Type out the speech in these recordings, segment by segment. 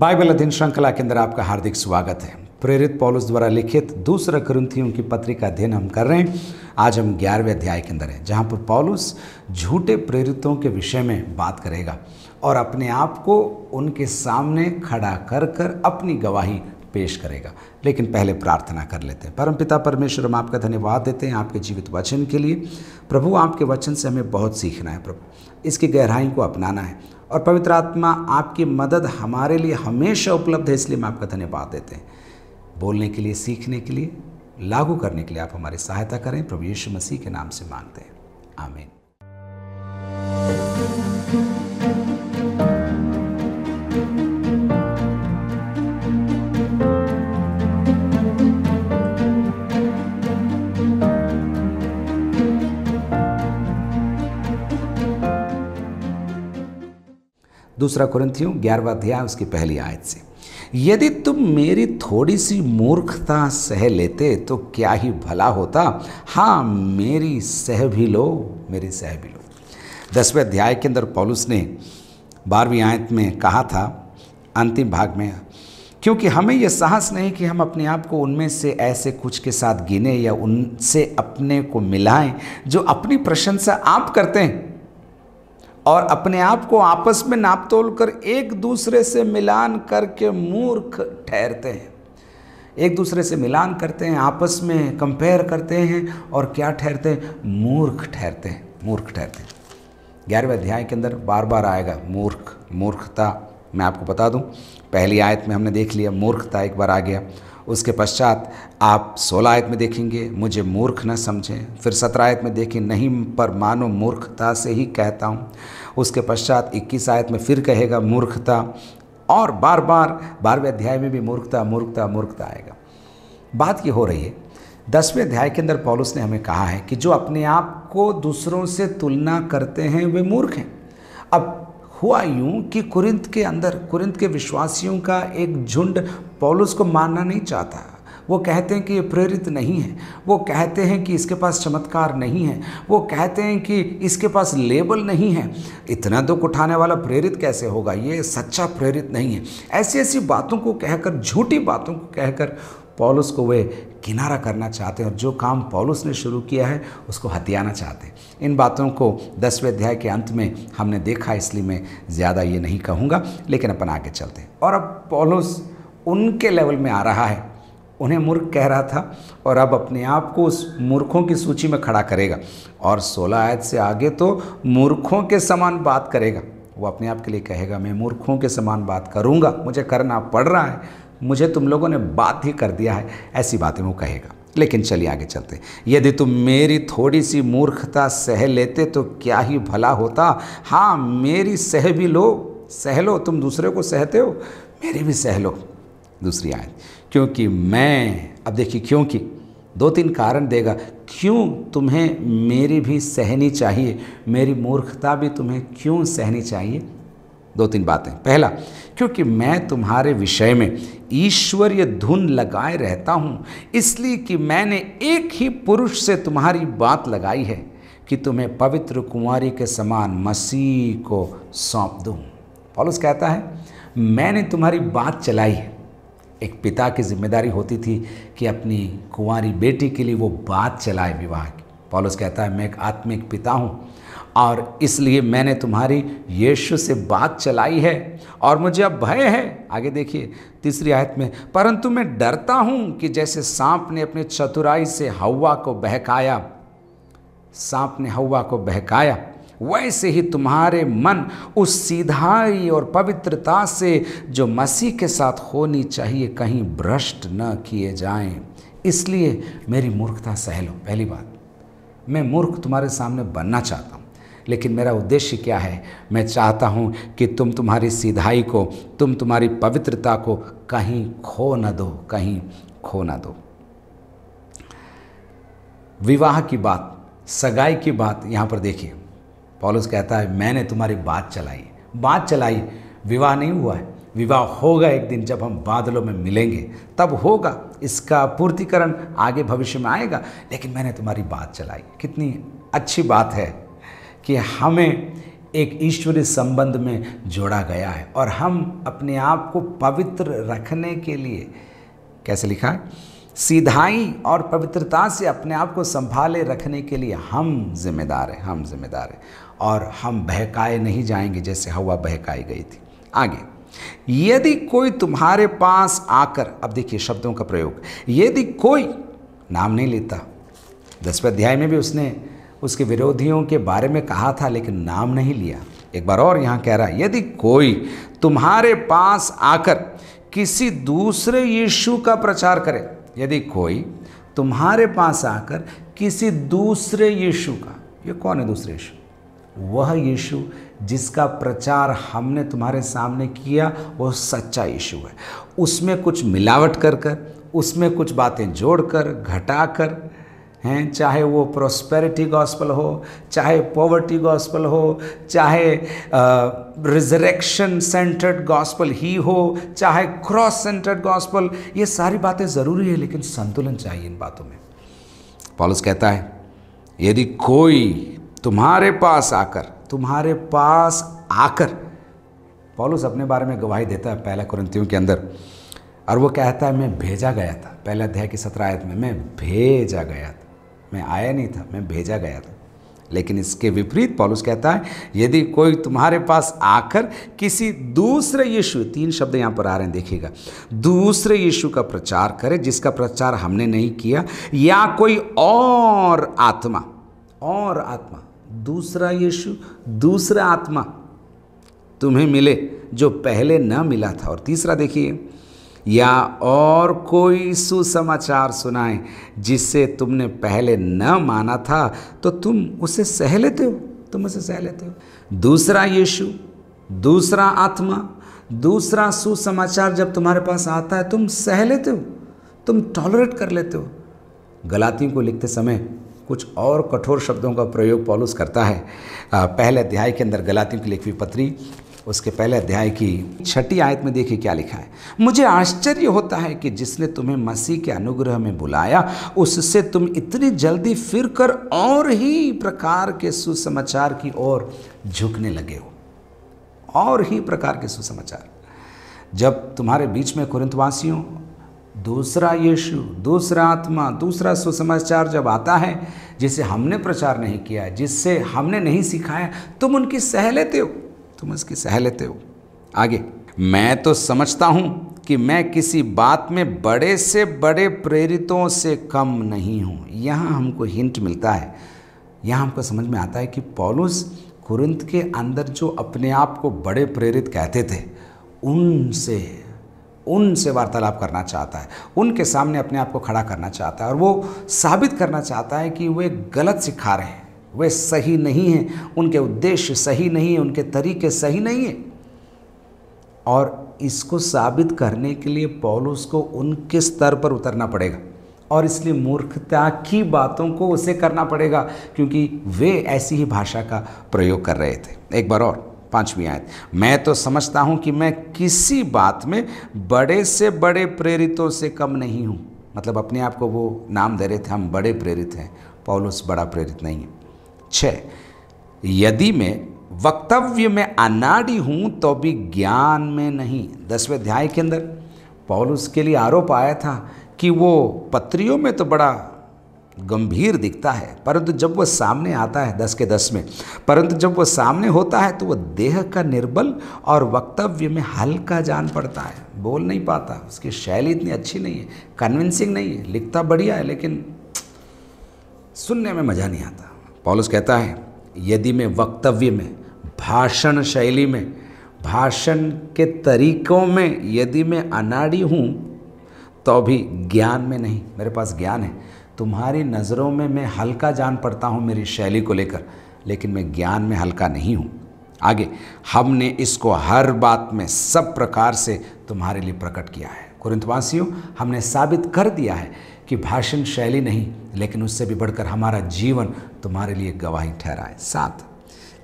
Bible अधीन श्रृंखला के अंदर आपका हार्दिक स्वागत है प्रेरित पॉलुस द्वारा लिखित दूसरा ग्रंथियों की पत्री का अध्ययन हम कर रहे हैं आज हम ग्यारहवें अध्याय के अंदर हैं जहाँ पर पॉलुस झूठे प्रेरितों के विषय में बात करेगा और अपने आप को उनके सामने खड़ा कर कर अपनी गवाही पेश करेगा लेकिन पहले प्रार्थना कर लेते हैं परम पिता परमेश्वर हम आपका धन्यवाद देते हैं आपके जीवित वचन के लिए प्रभु आपके वचन से हमें बहुत सीखना है प्रभु इसकी गहराई को अपनाना है और पवित्र आत्मा आपकी मदद हमारे लिए हमेशा उपलब्ध है इसलिए हम आपका धन्यवाद देते हैं बोलने के लिए सीखने के लिए लागू करने के लिए आप हमारी सहायता करें प्रभु यीशु मसीह के नाम से मांगते हैं आमीन दूसरा कुरंथियों ग्यारहवा अध्याय उसकी पहली आयत से यदि तुम मेरी थोड़ी सी मूर्खता सह लेते तो क्या ही भला होता हाँ मेरी सह भी लो मेरी सह भी लो दसवें अध्याय के अंदर पॉलुस ने बारहवीं आयत में कहा था अंतिम भाग में क्योंकि हमें यह साहस नहीं कि हम अपने आप को उनमें से ऐसे कुछ के साथ गिने या उनसे अपने को मिलाएं जो अपनी प्रशंसा आप करते हैं और अपने आप को आपस में नाप तोल कर एक दूसरे से मिलान करके मूर्ख ठहरते हैं एक दूसरे से मिलान करते हैं आपस में कंपेयर करते हैं और क्या ठहरते हैं मूर्ख ठहरते हैं मूर्ख ठहरते हैं ग्यारहवें अध्याय के अंदर बार बार आएगा मूर्ख मूर्खता मैं आपको बता दूं पहली आयत में हमने देख लिया मूर्खता एक बार आ गया उसके पश्चात आप सोलह आयत में देखेंगे मुझे मूर्ख न समझें फिर सत्रह आयत में देखें नहीं पर मानो मूर्खता से ही कहता हूँ उसके पश्चात इक्कीस आयत में फिर कहेगा मूर्खता और बार बार बारहवें अध्याय में भी मूर्खता मूर्खता मूर्खता आएगा बात ये हो रही है दसवें अध्याय के अंदर पॉलुस ने हमें कहा है कि जो अपने आप को दूसरों से तुलना करते हैं वे मूर्ख हैं अब हुआ यूं कि कुरिंद के अंदर कुरिंद के विश्वासियों का एक झुंड पॉलुस को मानना नहीं चाहता वो कहते हैं कि ये प्रेरित नहीं है वो कहते हैं कि इसके पास चमत्कार नहीं है वो कहते हैं कि इसके पास लेबल नहीं है इतना दुख उठाने वाला प्रेरित कैसे होगा ये सच्चा प्रेरित नहीं है ऐसी ऐसी बातों को कहकर झूठी बातों को कहकर पॉलुस को वे किनारा करना चाहते हैं और जो काम पॉलुस ने शुरू किया है उसको हथियाना चाहते हैं इन बातों को दसवें अध्याय के अंत में हमने देखा इसलिए मैं ज़्यादा ये नहीं कहूँगा लेकिन अपन आगे चलते हैं और अब पॉलुस उनके लेवल में आ रहा है उन्हें मूर्ख कह रहा था और अब अपने आप को उस मूर्खों की सूची में खड़ा करेगा और सोलह आयत से आगे तो मूर्खों के समान बात करेगा वो अपने आप के लिए कहेगा मैं मूर्खों के समान बात करूँगा मुझे करना पड़ रहा है मुझे तुम लोगों ने बात ही कर दिया है ऐसी बातें वो कहेगा लेकिन चलिए आगे चलते यदि तुम मेरी थोड़ी सी मूर्खता सह लेते तो क्या ही भला होता हाँ मेरी सह भी लो सह लो तुम दूसरे को सहते हो मेरी भी सह लो दूसरी आयत क्योंकि मैं अब देखिए क्योंकि दो तीन कारण देगा क्यों तुम्हें मेरी भी सहनी चाहिए मेरी मूर्खता भी तुम्हें क्यों सहनी चाहिए दो तीन बातें पहला क्योंकि मैं तुम्हारे विषय में ईश्वरीय धुन लगाए रहता हूँ इसलिए कि मैंने एक ही पुरुष से तुम्हारी बात लगाई है कि तुम्हें पवित्र कुमारी के समान मसीह को सौंप दूँ पॉलस कहता है मैंने तुम्हारी बात चलाई है एक पिता की जिम्मेदारी होती थी कि अपनी कुंवारी बेटी के लिए वो बात चलाए विवाह की पॉलस कहता है मैं एक आत्मिक पिता हूँ और इसलिए मैंने तुम्हारी यीशु से बात चलाई है और मुझे अब भय है आगे देखिए तीसरी आयत में परंतु मैं डरता हूँ कि जैसे सांप ने अपने चतुराई से हवा को बहकाया सांप ने हवा को बहकाया वैसे ही तुम्हारे मन उस सीधाई और पवित्रता से जो मसीह के साथ होनी चाहिए कहीं भ्रष्ट न किए जाएं इसलिए मेरी मूर्खता सहलो पहली बात मैं मूर्ख तुम्हारे सामने बनना चाहता हूँ लेकिन मेरा उद्देश्य क्या है मैं चाहता हूँ कि तुम तुम्हारी सीधाई को तुम तुम्हारी पवित्रता को कहीं खो न दो कहीं खो न दो विवाह की बात सगाई की बात यहाँ पर देखिए पॉलस कहता है मैंने तुम्हारी बात चलाई बात चलाई विवाह नहीं हुआ है विवाह होगा एक दिन जब हम बादलों में मिलेंगे तब होगा इसका पूर्तिकरण आगे भविष्य में आएगा लेकिन मैंने तुम्हारी बात चलाई कितनी अच्छी बात है कि हमें एक ईश्वरीय संबंध में जोड़ा गया है और हम अपने आप को पवित्र रखने के लिए कैसे लिखा है सीधाई और पवित्रता से अपने आप को संभाले रखने के लिए हम जिम्मेदार हैं हम जिम्मेदार हैं और हम बहकाए नहीं जाएंगे जैसे हवा बहकाई गई थी आगे यदि कोई तुम्हारे पास आकर अब देखिए शब्दों का प्रयोग यदि कोई नाम नहीं लेता दसवें अध्याय में भी उसने उसके विरोधियों के बारे में कहा था लेकिन नाम नहीं लिया एक बार और यहाँ कह रहा है यदि कोई तुम्हारे पास आकर किसी दूसरे यीशु का प्रचार करे यदि कोई तुम्हारे पास आकर किसी दूसरे यीशु का ये कौन है दूसरे यीशु वह यीशु जिसका प्रचार हमने तुम्हारे सामने किया वह सच्चा यीशु है उसमें कुछ मिलावट कर कर उसमें कुछ बातें जोड़कर घटाकर हैं चाहे वो प्रोस्पेरिटी गॉस्पल हो चाहे पॉवर्टी गॉस्पल हो चाहे रिजरेक्शन सेंटर्ड गॉस्पल ही हो चाहे क्रॉस सेंटर्ड गॉस्पल ये सारी बातें ज़रूरी है लेकिन संतुलन चाहिए इन बातों में पॉलस कहता है यदि कोई तुम्हारे पास आकर तुम्हारे पास आकर पॉलुस अपने बारे में गवाही देता है पहला कुरंतियों के अंदर और वो कहता है मैं भेजा गया था पहला अध्याय की सत्रह आयत में मैं भेजा गया था मैं आया नहीं था मैं भेजा गया था लेकिन इसके विपरीत पॉलुस कहता है यदि कोई तुम्हारे पास आकर किसी दूसरे यीशु तीन शब्द यहाँ पर आ रहे हैं देखिएगा दूसरे यीशु का प्रचार करे जिसका प्रचार हमने नहीं किया या कोई और आत्मा और आत्मा दूसरा यीशु दूसरा आत्मा तुम्हें मिले जो पहले न मिला था और तीसरा देखिए या और कोई सुसमाचार सुनाए जिससे तुमने पहले न माना था तो तुम उसे सह लेते हो तुम उसे सह लेते हो दूसरा यीशु दूसरा आत्मा दूसरा सुसमाचार जब तुम्हारे पास आता है तुम सह लेते हो तुम टॉलरेट कर लेते हो गलातियों को लिखते समय कुछ और कठोर शब्दों का प्रयोग पॉलुस करता है पहले अध्याय के अंदर गलातियों की लिखी पत्री उसके पहले अध्याय की छठी आयत में देखिए क्या लिखा है मुझे आश्चर्य होता है कि जिसने तुम्हें मसीह के अनुग्रह में बुलाया उससे तुम इतनी जल्दी फिर कर और ही प्रकार के सुसमाचार की ओर झुकने लगे हो और ही प्रकार के सुसमाचार जब तुम्हारे बीच में कुरंतवासियों दूसरा यीशु दूसरा आत्मा दूसरा सुसमाचार जब आता है जिसे हमने प्रचार नहीं किया जिससे हमने नहीं सिखाया तुम उनकी सह लेते हो तुम उसकी सह लेते हो आगे मैं तो समझता हूँ कि मैं किसी बात में बड़े से बड़े प्रेरितों से कम नहीं हूँ यहाँ हमको हिंट मिलता है यहाँ हमको समझ में आता है कि पॉलुस कुरिंत के अंदर जो अपने आप को बड़े प्रेरित कहते थे उनसे उनसे वार्तालाप करना चाहता है उनके सामने अपने आप को खड़ा करना चाहता है और वो साबित करना चाहता है कि वे गलत सिखा रहे हैं वे सही नहीं हैं उनके उद्देश्य सही नहीं है उनके तरीके सही नहीं हैं और इसको साबित करने के लिए पॉलुस को उनके स्तर पर उतरना पड़ेगा और इसलिए मूर्खता की बातों को उसे करना पड़ेगा क्योंकि वे ऐसी ही भाषा का प्रयोग कर रहे थे एक बार और पांचवी आयत मैं तो समझता हूं कि मैं किसी बात में बड़े से बड़े प्रेरितों से कम नहीं हूं मतलब अपने आप को वो नाम दे रहे थे हम बड़े प्रेरित हैं पौलुस बड़ा प्रेरित नहीं है छः यदि मैं वक्तव्य में अनाड़ी हूँ तो भी ज्ञान में नहीं दसवें अध्याय के अंदर पौलुस के लिए आरोप आया था कि वो पत्रियों में तो बड़ा गंभीर दिखता है परंतु जब वह सामने आता है दस के दस में परंतु जब वह सामने होता है तो वह देह का निर्बल और वक्तव्य में हल्का जान पड़ता है बोल नहीं पाता उसकी शैली इतनी अच्छी नहीं है कन्विंसिंग नहीं है लिखता बढ़िया है लेकिन सुनने में मज़ा नहीं आता पॉलस कहता है यदि मैं वक्तव्य में भाषण शैली में भाषण के तरीकों में यदि मैं अनाड़ी हूँ तो भी ज्ञान में नहीं मेरे पास ज्ञान है तुम्हारी नज़रों में मैं हल्का जान पड़ता हूँ मेरी शैली को लेकर लेकिन मैं ज्ञान में हल्का नहीं हूँ आगे हमने इसको हर बात में सब प्रकार से तुम्हारे लिए प्रकट किया है कुरिंतवासियों हमने साबित कर दिया है कि भाषण शैली नहीं लेकिन उससे भी बढ़कर हमारा जीवन तुम्हारे लिए गवाही ठहरा है साथ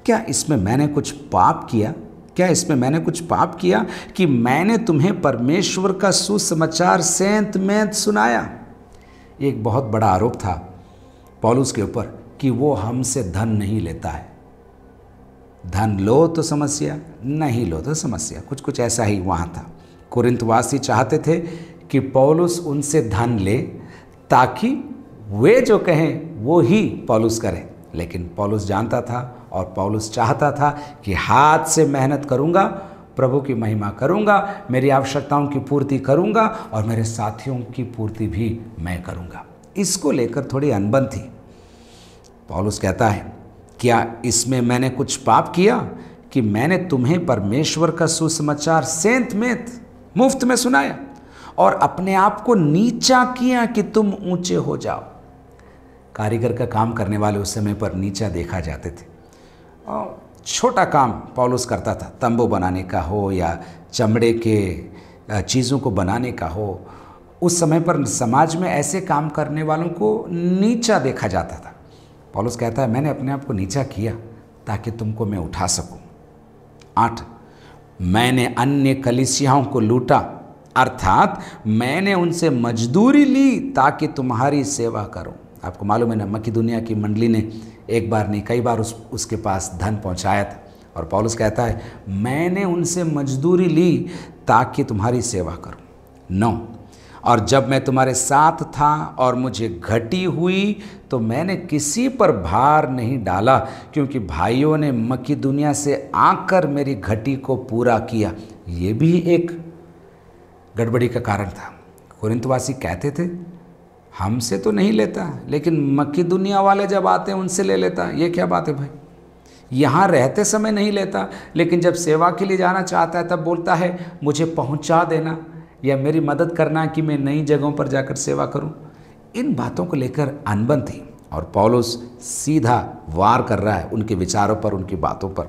क्या इसमें मैंने कुछ पाप किया क्या इसमें मैंने कुछ पाप किया कि मैंने तुम्हें परमेश्वर का सुसमाचार सेंत मेंत सुनाया एक बहुत बड़ा आरोप था पॉलुस के ऊपर कि वो हमसे धन नहीं लेता है धन लो तो समस्या नहीं लो तो समस्या कुछ कुछ ऐसा ही वहाँ था कुरिंतवासी चाहते थे कि पौलुस उनसे धन ले ताकि वे जो कहें वो ही पौलुस करें लेकिन पौलुस जानता था और पौलुस चाहता था कि हाथ से मेहनत करूँगा प्रभु की महिमा करूंगा मेरी आवश्यकताओं की पूर्ति करूंगा और मेरे साथियों की पूर्ति भी मैं करूंगा इसको लेकर थोड़ी अनबन थी पॉलुस कहता है क्या इसमें मैंने कुछ पाप किया कि मैंने तुम्हें परमेश्वर का सुसमाचार सेंत में मुफ्त में सुनाया और अपने आप को नीचा किया कि तुम ऊंचे हो जाओ कारीगर का काम करने वाले उस समय पर नीचा देखा जाते थे और छोटा काम पॉलुस करता था तंबू बनाने का हो या चमड़े के चीज़ों को बनाने का हो उस समय पर समाज में ऐसे काम करने वालों को नीचा देखा जाता था पॉलुस कहता है मैंने अपने आप को नीचा किया ताकि तुमको मैं उठा सकूं आठ मैंने अन्य कलिसियाओं को लूटा अर्थात मैंने उनसे मजदूरी ली ताकि तुम्हारी सेवा करो आपको मालूम है ना मक्की दुनिया की मंडली ने एक बार नहीं कई बार उस उसके पास धन पहुंचाया था और पॉलस कहता है मैंने उनसे मजदूरी ली ताकि तुम्हारी सेवा करूं नौ और जब मैं तुम्हारे साथ था और मुझे घटी हुई तो मैंने किसी पर भार नहीं डाला क्योंकि भाइयों ने मक्की दुनिया से आकर मेरी घटी को पूरा किया ये भी एक गड़बड़ी का कारण था कुरिंतवासी कहते थे हमसे तो नहीं लेता लेकिन मक्की दुनिया वाले जब आते हैं उनसे ले लेता ये क्या बात है भाई यहाँ रहते समय नहीं लेता लेकिन जब सेवा के लिए जाना चाहता है तब बोलता है मुझे पहुँचा देना या मेरी मदद करना कि मैं नई जगहों पर जाकर सेवा करूँ इन बातों को लेकर अनबन थी और पॉलोस सीधा वार कर रहा है उनके विचारों पर उनकी बातों पर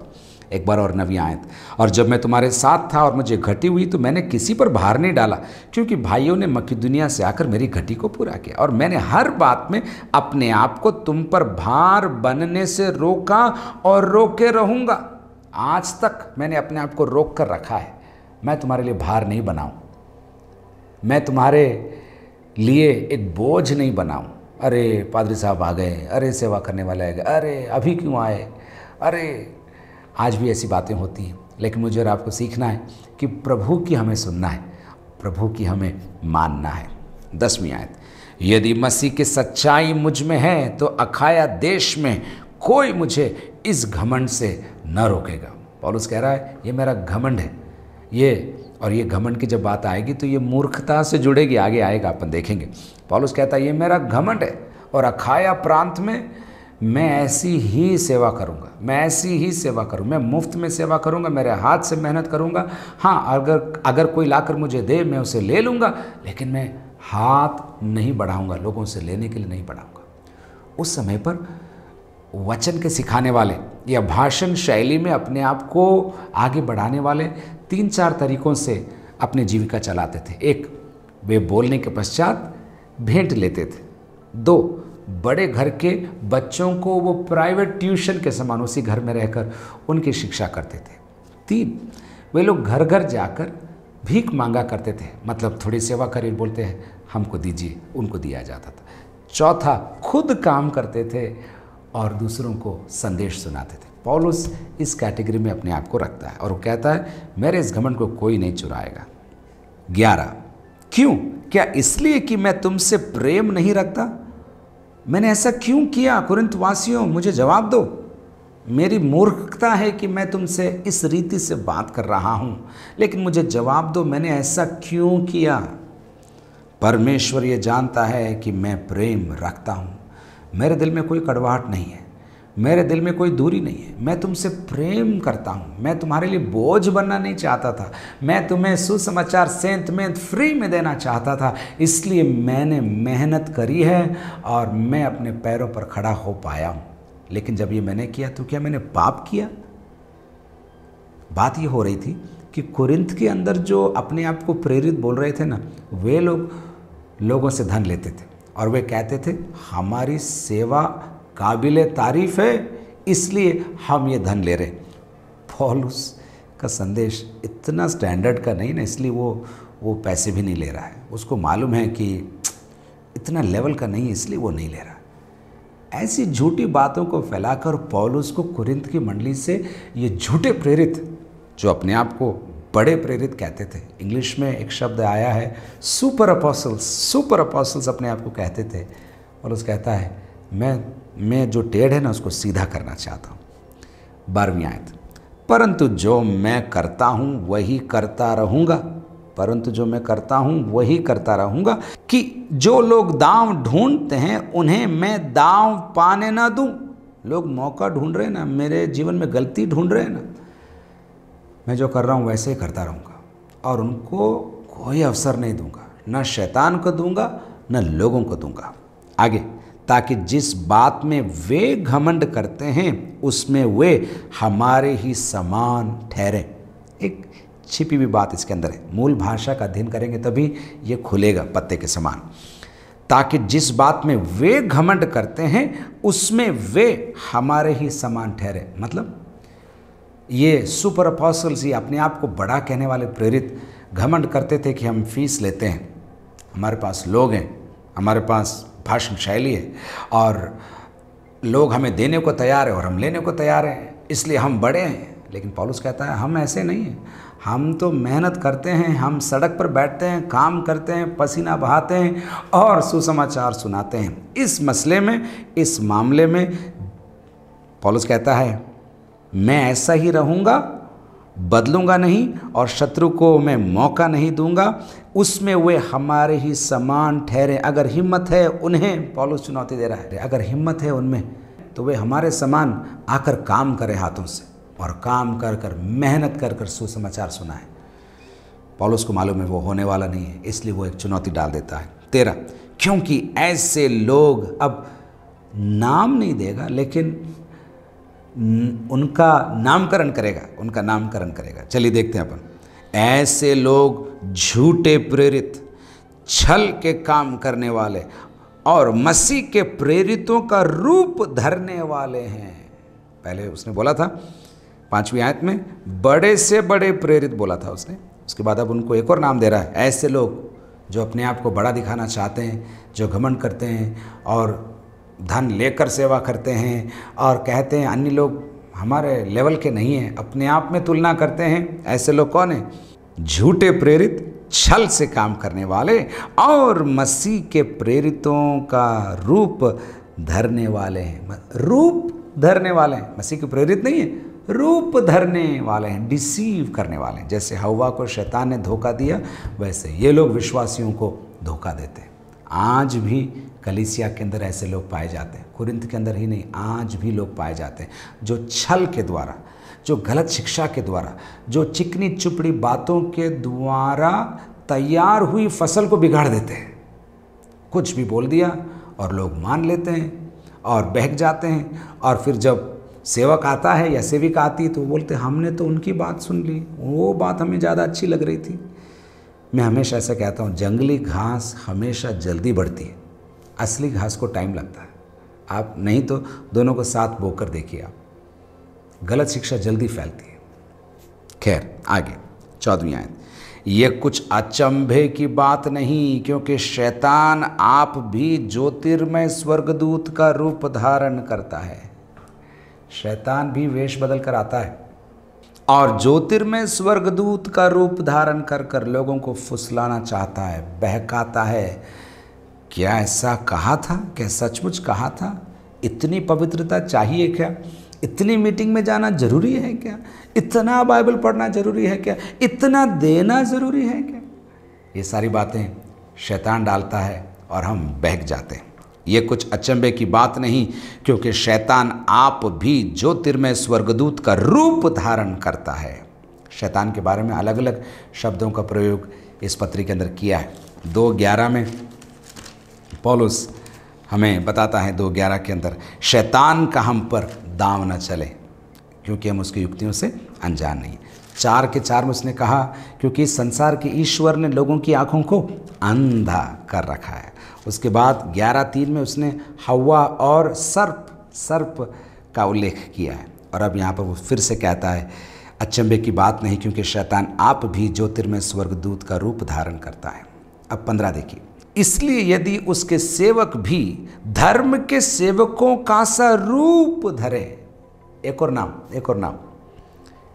एक बार और नवी आयत और जब मैं तुम्हारे साथ था और मुझे घटी हुई तो मैंने किसी पर भार नहीं डाला क्योंकि भाइयों ने मक्की दुनिया से आकर मेरी घटी को पूरा किया और मैंने हर बात में अपने आप को तुम पर भार बनने से रोका और रोके रहूँगा आज तक मैंने अपने आप को रोक कर रखा है मैं तुम्हारे लिए भार नहीं बनाऊँ मैं तुम्हारे लिए एक बोझ नहीं बनाऊँ अरे पादरी साहब आ गए अरे सेवा करने वाले आ गए अरे अभी क्यों आए अरे आज भी ऐसी बातें होती हैं लेकिन मुझे और आपको सीखना है कि प्रभु की हमें सुनना है प्रभु की हमें मानना है दसवीं आयत यदि मसीह की सच्चाई मुझ में है तो अखाया देश में कोई मुझे इस घमंड से न रोकेगा पॉलुस कह रहा है ये मेरा घमंड है ये और ये घमंड की जब बात आएगी तो ये मूर्खता से जुड़ेगी आगे आएगा अपन देखेंगे पॉलुस कहता है ये मेरा घमंड है और अखाया प्रांत में मैं ऐसी ही सेवा करूँगा मैं ऐसी ही सेवा करूँ मैं मुफ्त में सेवा करूँगा मेरे हाथ से मेहनत करूंगा हाँ अगर अगर कोई लाकर मुझे दे मैं उसे ले लूँगा लेकिन मैं हाथ नहीं बढ़ाऊँगा लोगों से लेने के लिए नहीं बढ़ाऊँगा उस समय पर वचन के सिखाने वाले या भाषण शैली में अपने आप को आगे बढ़ाने वाले तीन चार तरीकों से अपनी जीविका चलाते थे एक वे बोलने के पश्चात भेंट लेते थे दो बड़े घर के बच्चों को वो प्राइवेट ट्यूशन के समान उसी घर में रहकर उनकी शिक्षा करते थे तीन वे लोग घर घर जाकर भीख मांगा करते थे मतलब थोड़ी सेवा करिए बोलते हैं हमको दीजिए उनको दिया जाता था चौथा खुद काम करते थे और दूसरों को संदेश सुनाते थे पॉलुस इस कैटेगरी में अपने आप को रखता है और वो कहता है मेरे इस घमंड को कोई नहीं चुराएगा ग्यारह क्यों क्या इसलिए कि मैं तुमसे प्रेम नहीं रखता मैंने ऐसा क्यों किया वासियों मुझे जवाब दो मेरी मूर्खता है कि मैं तुमसे इस रीति से बात कर रहा हूँ लेकिन मुझे जवाब दो मैंने ऐसा क्यों किया परमेश्वर ये जानता है कि मैं प्रेम रखता हूँ मेरे दिल में कोई कड़वाहट नहीं है मेरे दिल में कोई दूरी नहीं है मैं तुमसे प्रेम करता हूँ मैं तुम्हारे लिए बोझ बनना नहीं चाहता था मैं तुम्हें सुसमाचार सेंत में फ्री में देना चाहता था इसलिए मैंने मेहनत करी है और मैं अपने पैरों पर खड़ा हो पाया हूँ लेकिन जब ये मैंने किया तो क्या मैंने पाप किया बात ये हो रही थी कि कुरिंथ के अंदर जो अपने आप को प्रेरित बोल रहे थे ना वे लोग लोगों से धन लेते थे और वे कहते थे हमारी सेवा काबिल तारीफ़ है इसलिए हम ये धन ले रहे पॉलुस का संदेश इतना स्टैंडर्ड का नहीं ना इसलिए वो वो पैसे भी नहीं ले रहा है उसको मालूम है कि इतना लेवल का नहीं है इसलिए वो नहीं ले रहा ऐसी झूठी बातों को फैलाकर पॉलुस को कुरिंत की मंडली से ये झूठे प्रेरित जो अपने आप को बड़े प्रेरित कहते थे इंग्लिश में एक शब्द आया है सुपर अपोसल्स सुपर अपोसल्स अपने आप को कहते थे और उस कहता है मैं मैं जो टेढ़ है ना उसको सीधा करना चाहता हूँ बारहवीं आयत परंतु जो मैं करता हूँ वही करता रहूँगा परंतु जो मैं करता हूँ वही करता रहूँगा कि जो लोग दाव ढूंढते हैं उन्हें मैं दाव पाने ना दूँ लोग मौका ढूंढ रहे हैं ना मेरे जीवन में गलती ढूंढ रहे हैं ना मैं जो कर रहा हूँ वैसे ही करता रहूँगा और उनको कोई अवसर नहीं दूंगा ना शैतान को दूंगा ना लोगों को दूंगा आगे ताकि जिस बात में वे घमंड करते हैं उसमें वे हमारे ही समान ठहरें एक छिपी हुई बात इसके अंदर है मूल भाषा का अध्ययन करेंगे तभी ये खुलेगा पत्ते के समान ताकि जिस बात में वे घमंड करते हैं उसमें वे हमारे ही समान ठहरे मतलब ये सुपर अपॉसल्स ही अपने आप को बड़ा कहने वाले प्रेरित घमंड करते थे कि हम फीस लेते हैं हमारे पास लोग हैं हमारे पास भाषण शैली है और लोग हमें देने को तैयार है और हम लेने को तैयार हैं इसलिए हम बड़े हैं लेकिन पॉलुस कहता है हम ऐसे नहीं हैं हम तो मेहनत करते हैं हम सड़क पर बैठते हैं काम करते हैं पसीना बहाते हैं और सुसमाचार सुनाते हैं इस मसले में इस मामले में पॉलुस कहता है मैं ऐसा ही रहूँगा बदलूंगा नहीं और शत्रु को मैं मौका नहीं दूंगा उसमें वे हमारे ही समान ठहरे अगर हिम्मत है उन्हें पॉलो चुनौती दे रहा है अगर हिम्मत है उनमें तो वे हमारे समान आकर काम करें हाथों से और काम कर कर मेहनत कर कर सुसमाचार सुना है को मालूम है वो होने वाला नहीं है इसलिए वो एक चुनौती डाल देता है तेरा क्योंकि ऐसे लोग अब नाम नहीं देगा लेकिन उनका नामकरण करेगा उनका नामकरण करेगा चलिए देखते हैं अपन ऐसे लोग झूठे प्रेरित छल के काम करने वाले और मसीह के प्रेरितों का रूप धरने वाले हैं पहले उसने बोला था पांचवी आयत में बड़े से बड़े प्रेरित बोला था उसने उसके बाद अब उनको एक और नाम दे रहा है ऐसे लोग जो अपने आप को बड़ा दिखाना चाहते हैं जो घमंड करते हैं और धन लेकर सेवा करते हैं और कहते हैं अन्य लोग हमारे लेवल के नहीं हैं अपने आप में तुलना करते हैं ऐसे लोग कौन हैं झूठे प्रेरित छल से काम करने वाले और मसीह के प्रेरितों का रूप धरने वाले हैं रूप धरने वाले हैं मसीह के प्रेरित नहीं है रूप धरने वाले हैं डिसीव करने वाले हैं जैसे हवा को शैतान ने धोखा दिया वैसे ये लोग विश्वासियों को धोखा देते हैं आज भी कलिसिया के अंदर ऐसे लोग पाए जाते हैं कुरिंद के अंदर ही नहीं आज भी लोग पाए जाते हैं जो छल के द्वारा जो गलत शिक्षा के द्वारा जो चिकनी चुपड़ी बातों के द्वारा तैयार हुई फसल को बिगाड़ देते हैं कुछ भी बोल दिया और लोग मान लेते हैं और बहक जाते हैं और फिर जब सेवक आता है या सेविका आती है तो बोलते हमने तो उनकी बात सुन ली वो बात हमें ज़्यादा अच्छी लग रही थी मैं हमेशा ऐसा कहता हूँ जंगली घास हमेशा जल्दी बढ़ती है असली घास को टाइम लगता है आप नहीं तो दोनों को साथ बोकर देखिए आप गलत शिक्षा जल्दी फैलती है खैर आगे चौदवी आयत ये कुछ अचंभे की बात नहीं क्योंकि शैतान आप भी ज्योतिर्मय स्वर्गदूत का रूप धारण करता है शैतान भी वेश बदल कर आता है और ज्योतिर्मय स्वर्गदूत का रूप धारण कर कर लोगों को फुसलाना चाहता है बहकाता है क्या ऐसा कहा था क्या सचमुच कहा था इतनी पवित्रता चाहिए क्या इतनी मीटिंग में जाना जरूरी है क्या इतना बाइबल पढ़ना जरूरी है क्या इतना देना ज़रूरी है क्या ये सारी बातें शैतान डालता है और हम बहक जाते हैं ये कुछ अचंभे की बात नहीं क्योंकि शैतान आप भी ज्योतिर्मय स्वर्गदूत का रूप धारण करता है शैतान के बारे में अलग अलग शब्दों का प्रयोग इस पत्री के अंदर किया है दो ग्यारह में पॉलुस हमें बताता है दो ग्यारह के अंदर शैतान का हम पर दाम न चले क्योंकि हम उसकी युक्तियों से अनजान नहीं चार के चार में उसने कहा क्योंकि संसार के ईश्वर ने लोगों की आँखों को अंधा कर रखा है उसके बाद ग्यारह तीन में उसने हवा और सर्प सर्प का उल्लेख किया है और अब यहाँ पर वो फिर से कहता है अचंबे की बात नहीं क्योंकि शैतान आप भी ज्योतिर्मय स्वर्गदूत का रूप धारण करता है अब पंद्रह देखिए इसलिए यदि उसके सेवक भी धर्म के सेवकों का सा रूप धरे एक और नाम एक और नाम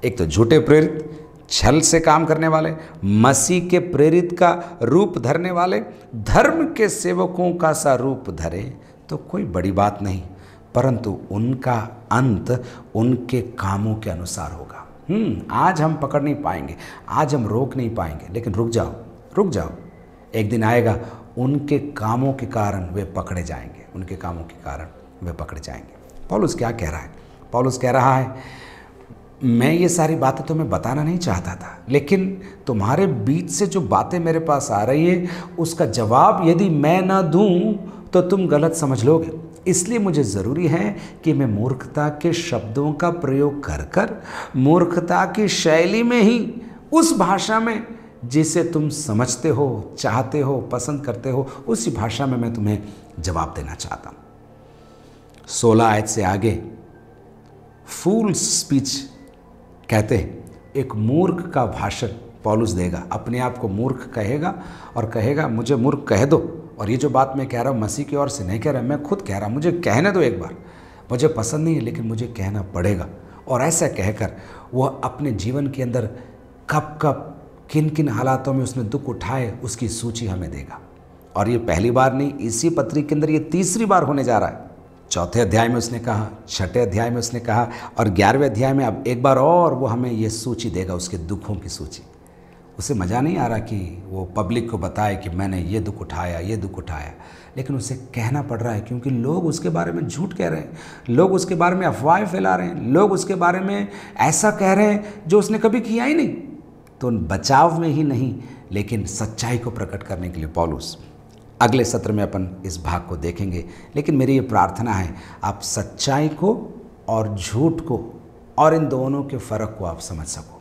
एक तो झूठे प्रेरित छल से काम करने वाले मसीह के प्रेरित का रूप धरने वाले धर्म के सेवकों का सा रूप धरे तो कोई बड़ी बात नहीं परंतु उनका अंत उनके कामों के अनुसार होगा हम्म, आज हम पकड़ नहीं पाएंगे आज हम रोक नहीं पाएंगे लेकिन रुक जाओ रुक जाओ एक दिन आएगा उनके कामों के कारण वे पकड़े जाएंगे उनके कामों के कारण वे पकड़े जाएंगे पॉलुस क्या कह रहा है पॉलुस कह रहा है मैं ये सारी बातें तुम्हें बताना नहीं चाहता था लेकिन तुम्हारे बीच से जो बातें मेरे पास आ रही है उसका जवाब यदि मैं ना दूं तो तुम गलत समझ लोगे इसलिए मुझे ज़रूरी है कि मैं मूर्खता के शब्दों का प्रयोग कर कर मूर्खता की शैली में ही उस भाषा में जिसे तुम समझते हो चाहते हो पसंद करते हो उसी भाषा में मैं तुम्हें जवाब देना चाहता हूँ सोलह आयत से आगे फूल स्पीच कहते हैं एक मूर्ख का भाषण पॉलुस देगा अपने आप को मूर्ख कहेगा और कहेगा मुझे मूर्ख कह दो और ये जो बात मैं कह रहा हूँ मसीह की ओर से नहीं कह रहा मैं खुद कह रहा हूँ मुझे कहने दो एक बार मुझे पसंद नहीं है लेकिन मुझे कहना पड़ेगा और ऐसा कहकर वह अपने जीवन के अंदर कब कब किन किन हालातों में उसने दुख उठाए उसकी सूची हमें देगा और ये पहली बार नहीं इसी पत्री के अंदर ये तीसरी बार होने जा रहा है चौथे अध्याय में उसने कहा छठे अध्याय में उसने कहा और ग्यारहवें अध्याय में अब एक बार और वो हमें ये सूची देगा उसके दुखों की सूची उसे मज़ा नहीं आ रहा कि वो पब्लिक को बताए कि मैंने ये दुख उठाया ये दुख उठाया लेकिन उसे कहना पड़ रहा है क्योंकि लोग उसके बारे में झूठ कह रहे हैं लोग उसके बारे में अफवाहें फैला रहे हैं लोग उसके बारे में ऐसा कह रहे हैं जो उसने कभी किया ही नहीं तो उन बचाव में ही नहीं लेकिन सच्चाई को प्रकट करने के लिए पॉलूस अगले सत्र में अपन इस भाग को देखेंगे लेकिन मेरी ये प्रार्थना है आप सच्चाई को और झूठ को और इन दोनों के फ़र्क को आप समझ सको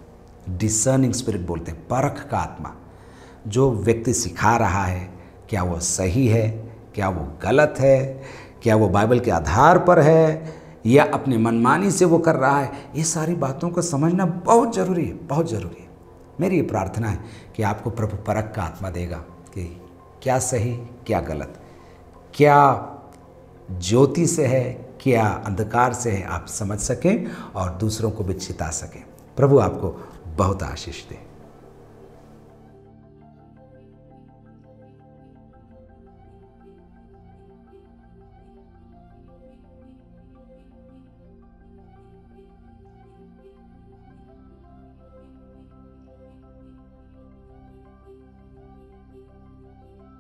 डिसर्निंग स्पिरिट बोलते हैं परख का आत्मा जो व्यक्ति सिखा रहा है क्या वो सही है क्या वो गलत है क्या वो बाइबल के आधार पर है या अपने मनमानी से वो कर रहा है ये सारी बातों को समझना बहुत ज़रूरी है बहुत ज़रूरी है मेरी ये प्रार्थना है कि आपको प्रभु परख का आत्मा देगा कि क्या सही क्या गलत क्या ज्योति से है क्या अंधकार से है आप समझ सकें और दूसरों को भी चिता सकें प्रभु आपको बहुत आशीष दें